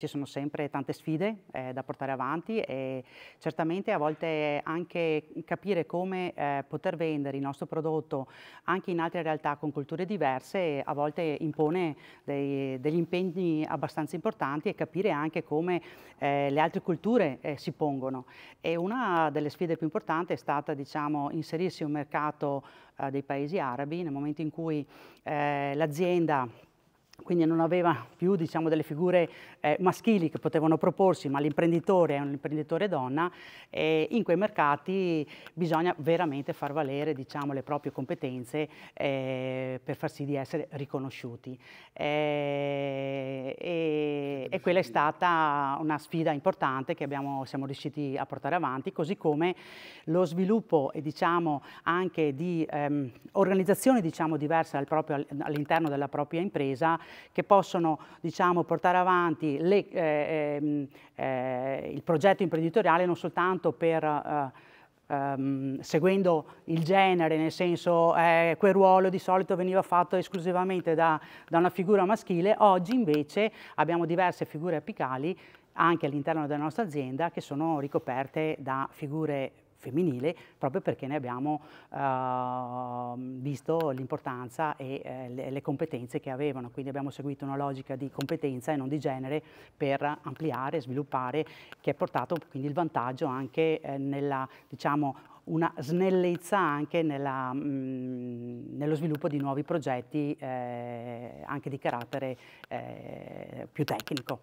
Ci sono sempre tante sfide eh, da portare avanti e certamente a volte anche capire come eh, poter vendere il nostro prodotto anche in altre realtà con culture diverse a volte impone dei, degli impegni abbastanza importanti e capire anche come eh, le altre culture eh, si pongono. E una delle sfide più importanti è stata diciamo, inserirsi in un mercato eh, dei paesi arabi nel momento in cui eh, l'azienda quindi non aveva più diciamo, delle figure eh, maschili che potevano proporsi, ma l'imprenditore è un imprenditore donna e in quei mercati bisogna veramente far valere diciamo, le proprie competenze eh, per far sì di essere riconosciuti. Eh, e quella è stata una sfida importante che abbiamo, siamo riusciti a portare avanti, così come lo sviluppo e diciamo anche di ehm, organizzazioni diciamo, diverse al all'interno della propria impresa che possono diciamo, portare avanti le, eh, ehm, eh, il progetto imprenditoriale non soltanto per... Eh, ehm, seguendo il genere, nel senso eh, quel ruolo di solito veniva fatto esclusivamente da, da una figura maschile, oggi invece abbiamo diverse figure apicali anche all'interno della nostra azienda che sono ricoperte da figure femminile proprio perché ne abbiamo eh, visto l'importanza e eh, le, le, competenze che avevano, quindi abbiamo seguito una logica di competenza e non di genere per ampliare, sviluppare, che ha portato quindi il vantaggio anche eh, nella, diciamo, una snellezza anche nella, mh, mm, nello sviluppo di nuovi progetti eh, anche di carattere eh, più tecnico.